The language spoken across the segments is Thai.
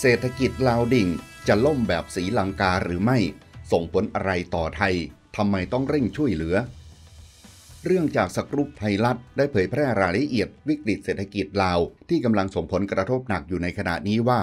เศรษฐกิจลาวดิ่ง จะล่มแบบสีลังกาหรือไม่ ส่งผลอะไรต่อไทย ทำไมต้องเร่งช่วยเหลือ เรื่องจากสกรุปไทยรัฐได้เผยแพร่รายละเอียดวิกฤตเศรษฐกิจลาว ที่กำลังส่งผลกระทบหนักอยู่ในขณะนี้ว่า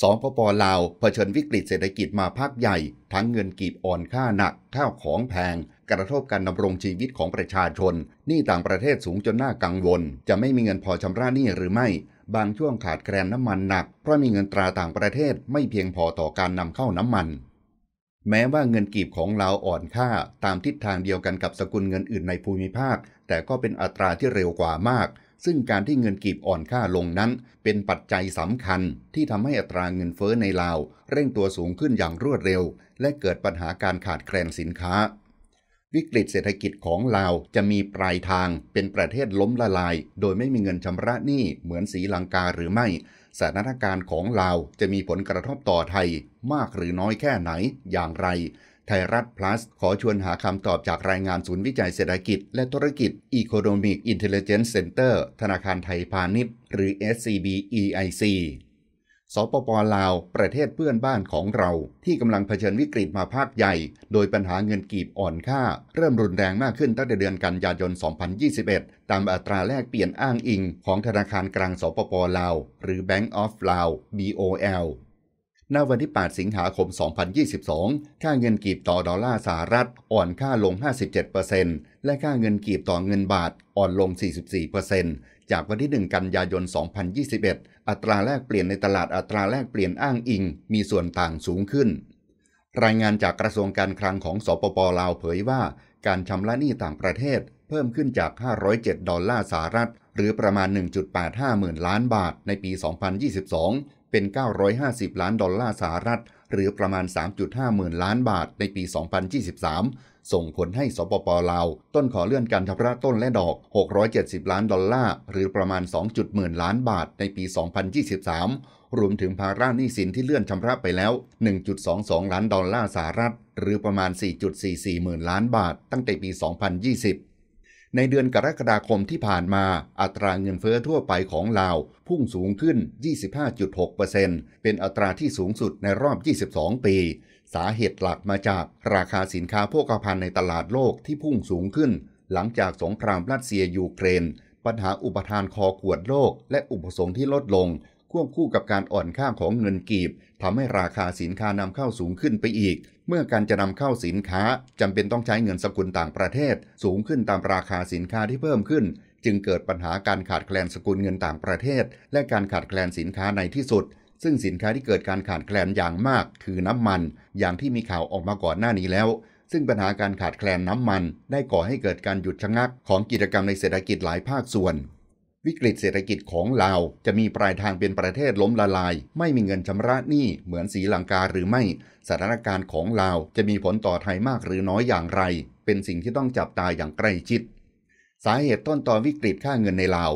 สองปปลาว เผชิญวิกฤตเศรษฐกิจมาภาคใหญ่ ทั้งเงินกีบอ่อนค่าหนักข้าวของแพง กระทบการดำรงชีวิตของประชาชนหนี้ต่างประเทศสูงจนน่ากังวล จะไม่มีเงินพอชำระหนี้หรือไม่ บางช่วงขาดแคลนน้ำมันหนัก เพราะมีเงินตราต่างประเทศไม่เพียงพอต่อการนำเข้าน้ำมัน แม้ว่าเงินกีบของเราอ่อนค่า ตามทิศทางเดียวกันกับสกุลเงินอื่นในภูมิภาค แต่ก็เป็นอัตราที่เร็วกว่ามากซึ่งการที่เงินกีบอ่อนค่าลงนั้นเป็นปัจจัยสำคัญที่ทำให้อัตราเงินเฟ้อในลาว เร่งตัวสูงขึ้นอย่างรวดเร็ว และเกิดปัญหาการขาดแคลนสินค้า วิกฤตเศรษฐกิจของลาวจะมีปลายทางเป็นประเทศล้มละลาย โดยไม่มีเงินชำระหนี้เหมือนสีลังกาหรือไม่สถานการณ์ของลาวจะมีผลกระทบต่อไทย มากหรือน้อยแค่ไหนอย่างไรไทยรัฐ plus ขอชวนหาคำตอบจากรายงานศูนย์วิจัยเศรษฐกิจและธุรกิจ Economic Intelligence Center ธนาคารไทยพาณิชย์ หรือ SCB EIC สปปลาว ประเทศเพื่อนบ้านของเรา ที่กำลังเผชิญวิกฤตมาภาคใหญ่โดยปัญหาเงินกีบอ่อนค่าเริ่มรุนแรงมากขึ้นตั้งแต่เดือนกันยายน 2021 ตามอัตราแลกเปลี่ยนอ้างอิงของธนาคารกลางสปปลาว หรือ Bank of Lao BOL ณ วันที่ 8 สิงหาคม 2022 ค่าเงินกีบต่อดอลลาร์สหรัฐอ่อนค่าลง 57%และค่าเงินกีบต่อเงินบาทอ่อนลง 44%จากวันที่ 1 กันยายน 2021 อัตราแลกเปลี่ยนในตลาดอัตราแลกเปลี่ยนอ้างอิงมีส่วนต่างสูงขึ้น รายงานจากกระทรวงการคลังของสปปลาวเผยว่าการชำระหนี้ต่างประเทศเพิ่มขึ้นจาก 507 ดอลลาร์สหรัฐหรือประมาณ 1.85หมื่นล้านบาทในปี 2022 เป็น 950 ล้านดอลลาร์สหรัฐ หรือประมาณ 3.5หมื่นล้านบาทในปี 2023 ส่งผลให้ สปปลาว ต้นขอเลื่อนการชำระต้นและดอก 670 ล้านดอลลาร์หรือประมาณ 2 1หมื่นล้านบาทในปี 2023 รวมถึงภาระหนี้สินที่เลื่อนชำระไปแล้ว 1.22 ล้านดอลลาร์สหรัฐ หรือประมาณ 4.44หมื่นล้านบาท ตั้งแต่ปี 2020ในเดือนกรกฎาคมที่ผ่านมา อัตราเงินเฟอ้อทั่วไปของลาว พุ่งสูงขึ้น 25.6%เป็นอัตราที่สูงสุดในรอบ 22 ปี สาเหตุหลักมาจากราคาสินค้าโภคภัณฑ์ในตลาดโลกที่พุ่งสูงขึ้น หลังจากสงครามรัสเซียยูเครน ปัญหาอุปทานคอขวดโลก และอุปสงค์ที่ลดลงควบคู่กับการอ่อนค่าของเงินกีบทำให้ราคาสินค้านำเข้าสูงขึ้นไปอีก เมื่อการจะนำเข้าสินค้าจำเป็นต้องใช้เงินสกุลต่างประเทศ สูงขึ้นตามราคาสินค้าที่เพิ่มขึ้น จึงเกิดปัญหาการขาดแคลนสกุลเงินต่างประเทศ และการขาดแคลนสินค้าในที่สุด ซึ่งสินค้าที่เกิดการขาดแคลนอย่างมากคือน้ำมัน อย่างที่มีข่าวออกมาก่อนหน้านี้แล้ว ซึ่งปัญหาการขาดแคลนน้ำมัน ได้ก่อให้เกิดการหยุดชะงัก ของกิจกรรมในเศรษฐกิจหลายภาคส่วนวิกฤตเศรษฐกิจของลาวจะมีปลายทางเป็นประเทศล้มละลาย ไม่มีเงินชำระหนี้ เหมือนสีลังกาหรือไม่สถานการณ์ของลาวจะมีผลต่อไทยมากหรือน้อยอย่างไร เป็นสิ่งที่ต้องจับตาอย่างใกล้ชิด สาเหตุต้นต่อวิกฤตค่าเงินในลาว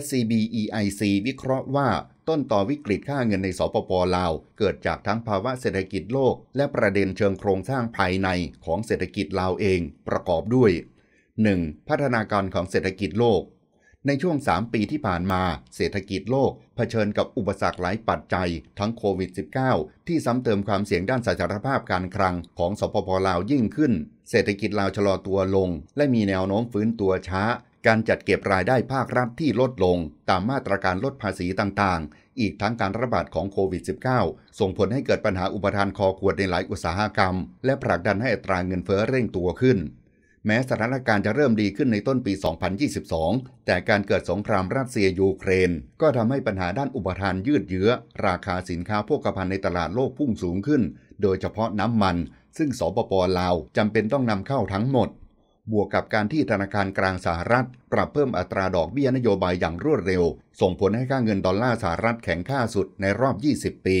SCB EIC วิเคราะห์ว่าต้นต่อวิกฤตค่าเงินในสปปลาวเกิดจากทั้งภาวะเศรษฐกิจโลก และประเด็นเชิงโครงสร้างภายในของเศรษฐกิจลาวเอง ประกอบด้วย 1. พัฒนาการของเศรษฐกิจโลกในช่วง 3 ปีที่ผ่านมา เศรษฐกิจโลกเผชิญกับอุปสรรคหลายปัจจัยทั้งโควิด -19 ที่ซ้ำเติมความเสี่ยงด้านสาธารณภาพการคลังของสปปลาวยิ่งขึ้น เศรษฐกิจลาวชะลอตัวลง และมีแนวโน้มฟื้นตัวช้า การจัดเก็บรายได้ภาครัฐที่ลดลง ตามมาตรการลดภาษีต่างๆ อีกทั้งการระบาดของโควิด -19 ส่งผลให้เกิดปัญหาอุปทานคอขวดในหลายอุตสาหกรรมและผลักดันให้อัตราเงินเฟ้อเร่งตัวขึ้นแม้สถานการณ์จะเริ่มดีขึ้นในต้นปี 2022 แต่การเกิดสงครามรัสเซียยูเครน ก็ทำให้ปัญหาด้านอุปทานยืดเยื้อ ราคาสินค้าโภคภัณฑ์ในตลาดโลกพุ่งสูงขึ้น โดยเฉพาะน้ำมัน ซึ่งสปปลาวจำเป็นต้องนำเข้าทั้งหมดบวกกับการที่ธนาคารกลางสหรัฐ ปรับเพิ่มอัตราดอกเบี้ยนโยบายอย่างรวดเร็ว ส่งผลให้ค่าเงินดอลลาร์สหรัฐแข็งค่าสุดในรอบ 20 ปี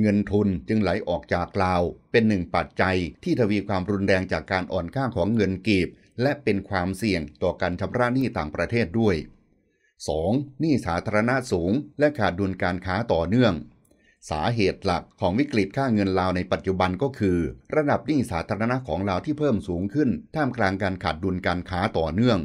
เงินทุนจึงไหลออกจากลาว เป็นหนึ่งปัจจัยที่ทวีความรุนแรงจากการอ่อนค่าของเงินกีบ และเป็นความเสี่ยงต่อการชำระหนี้ต่างประเทศด้วย 2. หนี้สาธารณะสูง และขาดดุลการค้าต่อเนื่องสาเหตุหลักของวิกฤตค่าเงินลาวในปัจจุบันก็คือ ระดับหนี้สาธารณะของลาวที่เพิ่มสูงขึ้น ท่ามกลางการขาดดุลการค้าต่อเนื่อง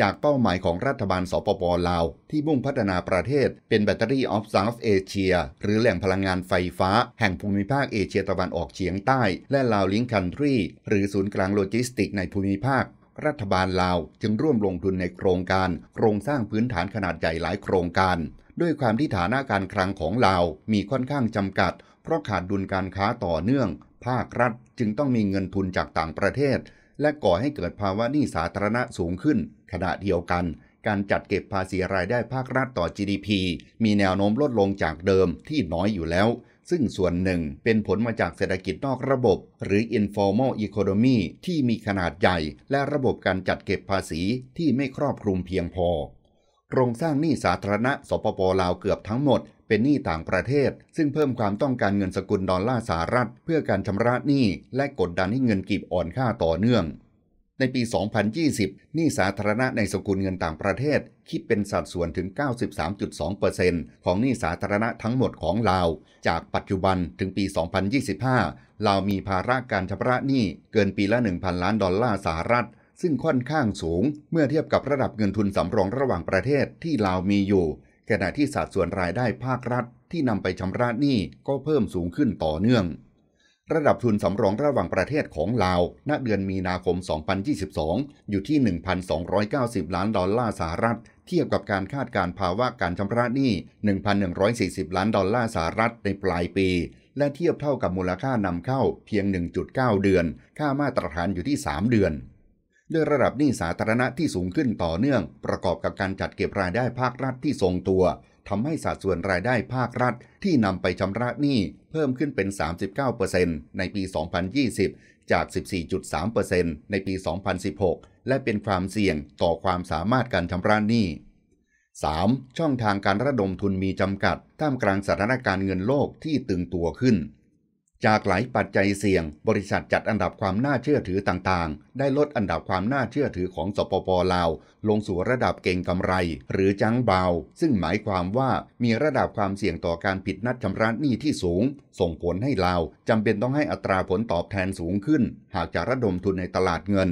จากเป้าหมายของรัฐบาลสปปลาว ที่มุ่งพัฒนาประเทศ เป็นแบตเตอรี่ออฟซาวเอเชียหรือแหล่งพลังงานไฟฟ้าแห่งภูมิภาค เอเชียตะวันออกเฉียงใต้และลาวลิงคันทรีหรือศูนย์กลางโลจิสติกในภูมิภาค รัฐบาลลาวจึงร่วมลงทุนในโครงการโครงสร้างพื้นฐานขนาดใหญ่หลายโครงการด้วยความที่ฐานะการคลังของเรามีค่อนข้างจำกัด เพราะขาดดุลการค้าต่อเนื่อง ภาครัฐจึงต้องมีเงินทุนจากต่างประเทศ และก่อให้เกิดภาวะหนี้สาธารณะสูงขึ้น ขณะเดียวกัน การจัดเก็บภาษีรายได้ภาครัฐต่อ GDP มีแนวโน้มลดลงจากเดิมที่น้อยอยู่แล้ว ซึ่งส่วนหนึ่งเป็นผลมาจากเศรษฐกิจนอกระบบ หรือ informal economy ที่มีขนาดใหญ่ และระบบการจัดเก็บภาษีที่ไม่ครอบคลุมเพียงพอครงสร้างหนี้สาธารณะสปปลาวเกือบทั้งหมดเป็นหนี้ต่างประเทศ ซึ่งเพิ่มความต้องการเงินสกุลดอลลาร์สหรัฐ เพื่อการชำระหนี้และกดดันให้เงินกีบอ่อนค่าต่อเนื่อง ในปี 2020 หนี้สาธารณะในสกุลเงินต่างประเทศ คิดเป็นสัดส่วนถึง 93.2%ของหนี้สาธารณะทั้งหมดของลาว จากปัจจุบันถึงปี 2025 ลาวมีภาระการชำระหนี้เกินปีละ 1,000 ล้านดอลลาร์สหรัฐซึ่งค่อนข้างสูงเมื่อเทียบกับระดับเงินทุนสำรองระหว่างประเทศที่ลาวมีอยู่ ขณะที่สัดส่วนรายได้ภาครัฐ ที่นำไปชำระหนี้ก็เพิ่มสูงขึ้นต่อเนื่อง ระดับทุนสำรองระหว่างประเทศของลาวณเดือนมีนาคม 2022 อยู่ที่ 1,290 ล้านดอลลาร์สหรัฐ เทียบกับการคาดการภาวะการชำระหนี้1,140 ล้านดอลลาร์สหรัฐในปลายปี และเทียบเท่ากับมูลค่านำเข้าเพียง 1.9 เดือน ค่ามาตรฐานอยู่ที่ 3 เดือนด้วยระดับหนี้สาธารณะที่สูงขึ้นต่อเนื่อง ประกอบกับการจัดเก็บรายได้ภาครัฐที่ทรงตัว ทำให้สัดส่วนรายได้ภาครัฐที่นำไปชำระหนี้เพิ่มขึ้นเป็น 39%ในปี 2020 จาก 14.3%ในปี 2016 และเป็นความเสี่ยงต่อความสามารถการชำระหนี้ 3. ช่องทางการระดมทุนมีจำกัดท่ามกลางสถานการณ์เงินโลกที่ตึงตัวขึ้นจากหลายปัจจัยเสี่ยง บริษัทจัดอันดับความน่าเชื่อถือต่างๆ ได้ลดอันดับความน่าเชื่อถือของสปปลาวลงสู่ระดับเก่งกำไร หรือจังเบา ซึ่งหมายความว่ามีระดับความเสี่ยงต่อการผิดนัดชำระหนี้ที่สูง ส่งผลให้ลาวจำเป็นต้องให้อัตราผลตอบแทนสูงขึ้น หากจะระดมทุนในตลาดเงิน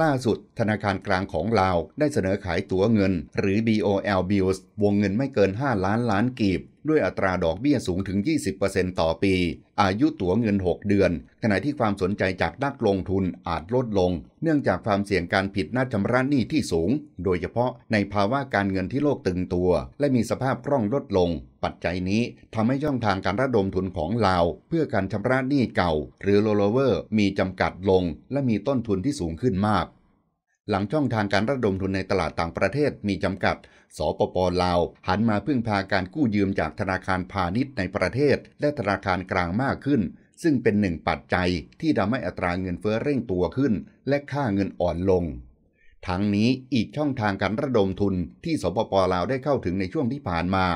ล่าสุด ธนาคารกลางของลาวได้เสนอขายตั๋วเงิน หรือ BOL Bills วงเงินไม่เกิน 5 ล้านล้านกีบด้วยอัตราดอกเบี้ยสูงถึง 20%ต่อปี อายุตั๋วเงิน 6 เดือน ขณะที่ความสนใจจากนักลงทุนอาจลดลง เนื่องจากความเสี่ยงการผิดนัดชำระหนี้ที่สูง โดยเฉพาะในภาวะการเงินที่โลกตึงตัว และมีสภาพคล่องลดลง ปัจจัยนี้ทำให้ช่องทางการระดมทุนของลาวเพื่อการชำระหนี้เก่า หรือโโลเวอร์มีจำกัดลงและมีต้นทุนที่สูงขึ้นมากหลังช่องทางการระดมทุนในตลาดต่างประเทศมีจำกัด สปปลาวหันมาพึ่งพาการกู้ยืมจากธนาคารพาณิชย์ในประเทศ และธนาคารกลางมากขึ้น ซึ่งเป็นหนึ่งปัจจัยที่ทำให้อัตราเงินเฟ้อเร่งตัวขึ้น และค่าเงินอ่อนลง ทั้งนี้อีกช่องทางการระดมทุนที่สปปลาวได้เข้าถึงในช่วงที่ผ่านมา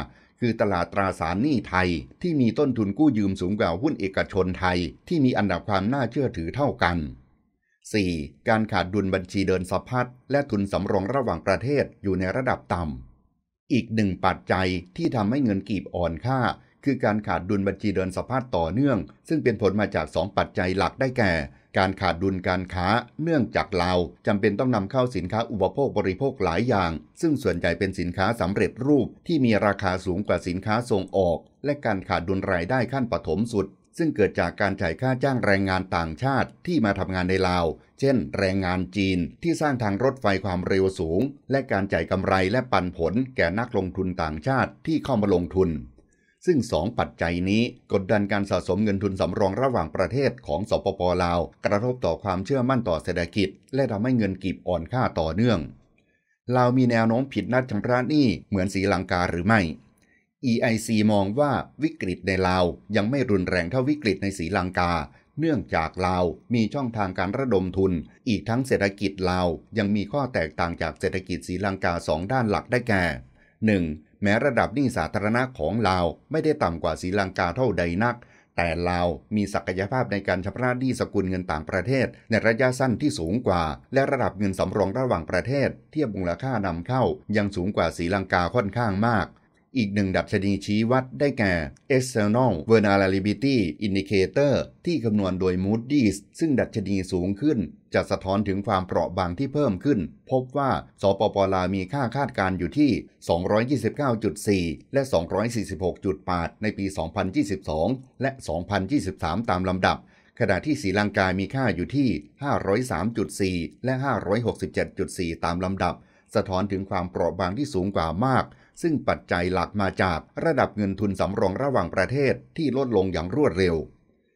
คือตลาดตราสารหนี้ไทย ที่มีต้นทุนกู้ยืมสูงกว่าหุ้นเอกชนไทยที่มีอันดับความน่าเชื่อถือเท่ากัน 4. การขาดดุลบัญชีเดินสะพัดและทุนสำรองระหว่างประเทศอยู่ในระดับต่ำ อีกหนึ่งปัจจัยที่ทำให้เงินกีบอ่อนค่า คือการขาดดุลบัญชีเดินสะพัดต่อเนื่อง ซึ่งเป็นผลมาจาก 2 ปัจจัยหลักได้แก่ การขาดดุลการค้าเนื่องจากเราจำเป็นต้องนำเข้าสินค้าอุปโภคบริโภคหลายอย่าง ซึ่งส่วนใหญ่เป็นสินค้าสำเร็จรูปที่มีราคาสูงกว่าสินค้าส่งออก และการขาดดุลรายได้ขั้นปฐมสุดซึ่งเกิดจากการจ่ายค่าจ้างแรงงานต่างชาติที่มาทำงานในลาว เช่นแรงงานจีนที่สร้างทางรถไฟความเร็วสูง และการจ่ายกำไรและปันผลแก่นักลงทุนต่างชาติที่เข้ามาลงทุน ซึ่ง2ปัจจัยนี้กดดันการสะสมเงินทุนสำรองระหว่างประเทศ ของสปปลาว กระทบต่อความเชื่อมั่นต่อเศรษฐกิจ และทำให้เงินกีบอ่อนค่าต่อเนื่อง ลาวมีแนวโน้มผิดนัดชำระหนี้เหมือนสีลังกาหรือไม่ EIC มองว่าวิกฤตในลาวยังไม่รุนแรงเท่าวิกฤตในสีลังกา เนื่องจากลาวมีช่องทางการระดมทุน อีกทั้งเศรษฐกิจลาวยังมีข้อแตกต่างจากเศรษฐกิจสีลังกาสองด้านหลักได้แก่ 1. แม้ระดับหนี้สาธารณะของลาวไม่ได้ต่ำกว่าสีลังกาเท่าใดนัก แต่ลาวมีศักยภาพในการชำระหนี้สกุลเงินต่างประเทศ ในระยะสั้นที่สูงกว่า และระดับเงินสำรองระหว่างประเทศ เทียบมูลค่านำเข้า ยังสูงกว่าสีลังกาค่อนข้างมากอีกหนึ่งดัชนีชี้วัดได้แก่ External Vulnerability Indicator ที่คำนวณโดย Moody's ซึ่งดัชนีสูงขึ้น จะสะท้อนถึงความเปราะบางที่เพิ่มขึ้น พบว่าสปปลาวมีค่าคาดการอยู่ที่ 229.4 และ 246.8 ในปี 2022 และ 2023 ตามลำดับ ขณะที่สีลังกามีค่าอยู่ที่ 503.4 และ 567.4 ตามลำดับ สะท้อนถึงความเปราะบางที่สูงกว่ามากซึ่งปัจจัยหลักมาจากระดับเงินทุนสำรองระหว่างประเทศที่ลดลงอย่างรวดเร็ว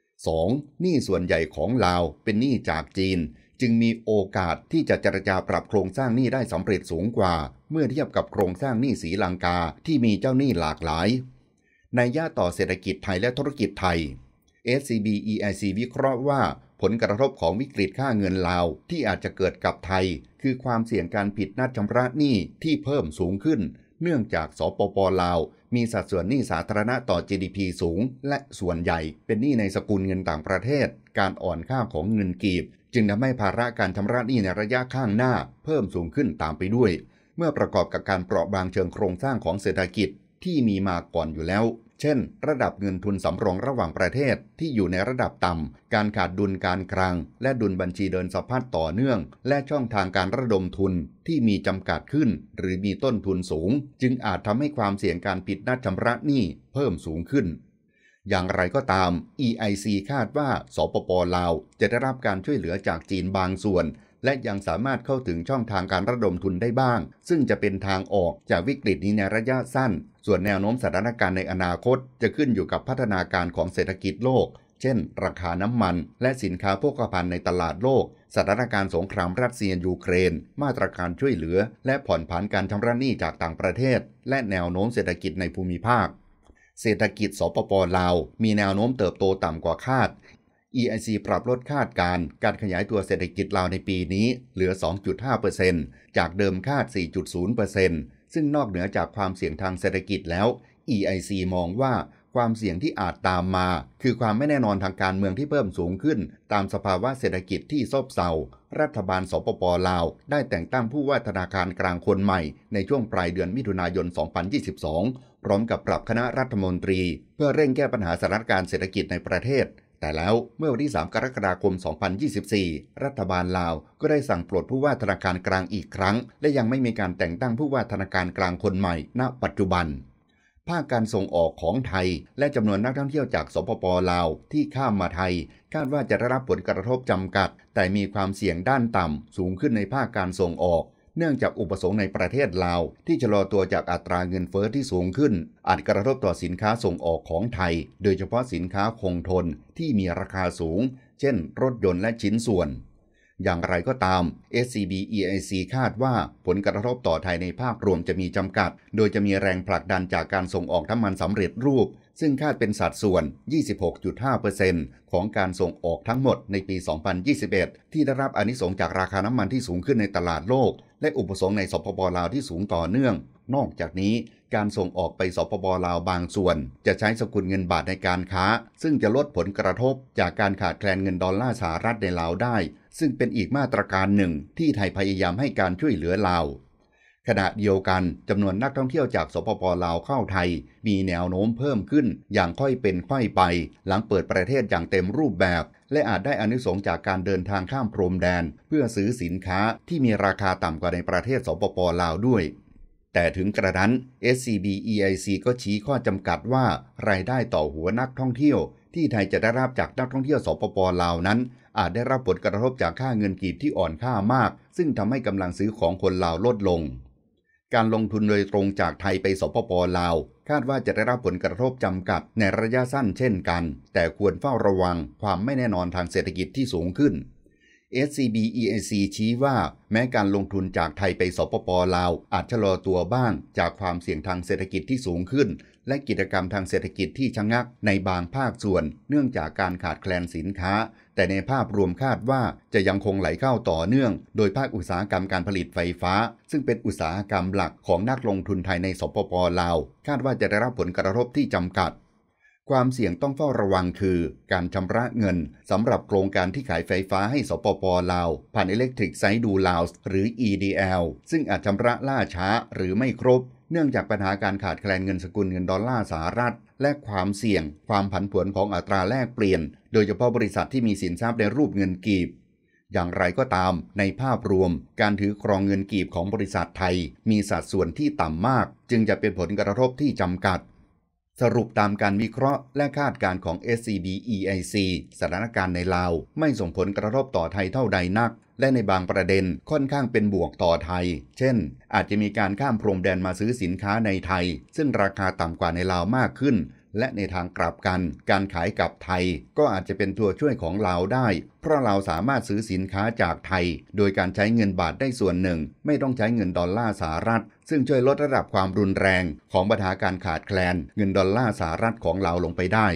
2. หนี้ส่วนใหญ่ของลาวเป็นหนี้จากจีน จึงมีโอกาสที่จะเจรจาปรับโครงสร้างหนี้ได้สำเร็จสูงกว่าเมื่อเทียบกับโครงสร้างหนี้สีลังกาที่มีเจ้าหนี้หลากหลาย ในย่าต่อเศรษฐกิจไทยและธุรกิจไทย SCB EIC วิเคราะห์ว่าผลกระทบของวิกฤตค่าเงินลาวที่อาจจะเกิดกับไทย คือความเสี่ยงการผิดนัดชำระหนี้ที่เพิ่มสูงขึ้นเนื่องจากสปปลาว มีสัดส่วนหนี้สาธารณะต่อ GDP สูงและส่วนใหญ่ เป็นหนี้ในสกุลเงินต่างประเทศ การอ่อนค่าของเงินกีบ จึงทำให้ภาระการชำระหนี้ในระยะข้างหน้าเพิ่มสูงขึ้นตามไปด้วย เมื่อประกอบกับการเปราะบางเชิงโครงสร้างของเศรษฐกิจที่มีมาก่อนอยู่แล้ว เช่น ระดับเงินทุนสำรองระหว่างประเทศที่อยู่ในระดับต่ำ การขาดดุลการคลัง และดุลบัญชีเดินสะพัดต่อเนื่อง และช่องทางการระดมทุนที่มีจำกัดขึ้น หรือมีต้นทุนสูง จึงอาจทำให้ความเสี่ยงการปิดนัดชำระหนี้เพิ่มสูงขึ้น อย่างไรก็ตาม EIC คาดว่า สปปลาว จะได้รับการช่วยเหลือจากจีนบางส่วนและยังสามารถเข้าถึงช่องทางการระดมทุนได้บ้าง ซึ่งจะเป็นทางออกจากวิกฤตนี้ในระยะสั้น ส่วนแนวโน้มสถานการณ์ในอนาคตจะขึ้นอยู่กับพัฒนาการของเศรษฐกิจโลก เช่น ราคาน้ำมัน และสินค้าโภคภัณฑ์ในตลาดโลก สถานการณ์สงครามรัสเซียยูเครน มาตรการช่วยเหลือ และผ่อนผันการชำระหนี้จากต่างประเทศ และแนวโน้มเศรษฐกิจในภูมิภาคเศรษฐกิจ สปปลาว มีแนวโน้มเติบโตต่ำกว่าคาด EIC ปรับลดคาดการการขยายตัวเศรษฐกิจลาวในปีนี้เหลือ 2.5%จากเดิมคาด 4.0%ซึ่งนอกเหนือจากความเสี่ยงทางเศรษฐกิจแล้ว EIC มองว่าความเสี่ยงที่อาจตามมาคือความไม่แน่นอนทางการเมืองที่เพิ่มสูงขึ้นตามสภาวะเศรษฐกิจที่ซบเซา รัฐบาลสปปลาว ได้แต่งตั้งผู้ว่าธนาคารกลางคนใหม่ในช่วงปลายเดือนมิถุนายน 2022 พร้อมกับปรับคณะรัฐมนตรีเพื่อเร่งแก้ปัญหาสถานการณ์เศรษฐกิจในประเทศแต่แล้วเมื่อวันที่ 3 กรกฎาคม 2024 รัฐบาลลาว ก็ได้สั่งปลดผู้ว่าธนาคารกลางอีกครั้ง และยังไม่มีการแต่งตั้งผู้ว่าธนาคารกลางคนใหม่ ณ ปัจจุบัน ภาคการส่งออกของไทยและจำนวนนักท่องเที่ยวจากสปปลาวที่ข้ามมาไทย คาดว่าจะได้รับผลกระทบจำกัด แต่มีความเสี่ยงด้านต่ำสูงขึ้นในภาคการส่งออกเนื่องจากอุปสงค์ในประเทศลาวที่ชะลอตัวจากอัตราเงินเฟอ้อที่สูงขึ้น อาจกระทบต่อสินค้าส่งออกของไทย โดยเฉพาะสินค้าคงทนที่มีราคาสูง เช่นรถยนต์และชิ้นส่วน อย่างไรก็ตาม SCB EIC คาดว่าผลกระทบต่อไทยในภาพรวมจะมีจำกัด โดยจะมีแรงผลักดันจากการส่งออกน้ำมันสำเร็จรูปซึ่งคาดเป็นสัดส่วน 26.5%ของการส่งออกทั้งหมดในปี 2021 ที่ได้รับอนิสงจากราคาน้ำมันที่สูงขึ้นในตลาดโลก และอุปสงค์ในสปปลาวที่สูงต่อเนื่อง นอกจากนี้การส่งออกไปสปปลาวบางส่วน จะใช้สกุลเงินบาทในการค้า ซึ่งจะลดผลกระทบ จากการขาดแคลนเงินดอลลาร์สหรัฐในลาวได้ ซึ่งเป็นอีกมาตรการหนึ่ง ที่ไทยพยายามให้การช่วยเหลือลาวขณะเดียวกันจำนวนนักท่องเที่ยวจากสปปลาวเข้าไทย มีแนวโน้มเพิ่มขึ้น อย่างค่อยเป็นค่อยไป หลังเปิดประเทศอย่างเต็มรูปแบบ และอาจได้อนุสงจากการเดินทางข้ามพรมแดน เพื่อซื้อสินค้าที่มีราคาต่ำกว่าในประเทศสปปลาวด้วย แต่ถึงกระนั้น SCB EIC ก็ชี้ข้อจำกัดว่า รายได้ต่อหัวนักท่องเที่ยว ที่ไทยจะได้รับจากนักท่องเที่ยวสปปลาวนั้น อาจได้รับผลกระทบจากค่าเงินกีบที่อ่อนค่ามาก ซึ่งทำให้กำลังซื้อของคนลาวลดลงการลงทุนโดยตรงจากไทยไปสปปลาว คาดว่าจะได้รับผลกระทบจำกัดในระยะสั้นเช่นกัน แต่ควรเฝ้าระวังความไม่แน่นอนทางเศรษฐกิจที่สูงขึ้น SCB EAC ชี้ว่าแม้การลงทุนจากไทยไปสปปลาว อาจชะลอตัวบ้างจากความเสี่ยงทางเศรษฐกิจที่สูงขึ้นและกิจกรรมทางเศรษฐกิจที่ชะงักในบางภาคส่วน เนื่องจากการขาดแคลนสินค้า แต่ในภาพรวมคาดว่าจะยังคงไหลเข้าต่อเนื่อง โดยภาคอุตสาหกรรมการผลิตไฟฟ้า ซึ่งเป็นอุตสาหกรรมหลักของนักลงทุนไทยในสปปลาว คาดว่าจะได้รับผลกระทบที่จำกัด ความเสี่ยงต้องเฝ้าระวังคือ การชำระเงินสำหรับโครงการที่ขายไฟฟ้าให้สปปลาวผ่านอิเล็กทริกไซดูลาวหรือ EDL ซึ่งอาจชำระล่าช้า หรือไม่ครบเนื่องจากปัญหาการขาดแคลนเงินสกุลเงินดอลลาร์สหรัฐ และความเสี่ยง ความผันผวนของอัตราแลกเปลี่ยน โดยเฉพาะบริษัทที่มีสินทรัพย์ในรูปเงินกีบ อย่างไรก็ตามในภาพรวม การถือครองเงินกีบของบริษัทไทยมีสัดส่วนที่ต่ำมาก จึงจะเป็นผลกระทบที่จำกัดสรุปตามการวิเคราะห์และคาดการณ์ของ SCB EIC สถานการณ์ในลาวไม่ส่งผลกระทบต่อไทยเท่าใดนัก และในบางประเด็นค่อนข้างเป็นบวกต่อไทย เช่น อาจจะมีการข้ามพรมแดนมาซื้อสินค้าในไทย ซึ่งราคาต่ำกว่าในลาวมากขึ้น และในทางกลับกัน การขายกับไทย ก็อาจจะเป็นตัวช่วยของลาวได้ เพราะเราสามารถซื้อสินค้าจากไทย โดยการใช้เงินบาทได้ส่วนหนึ่ง ไม่ต้องใช้เงินดอลลาร์สหรัฐซึ่งช่วยลดระดับความรุนแรงของปัญหาการขาดแคลนเงินดอลลาร์สหรัฐของเราลงไปได้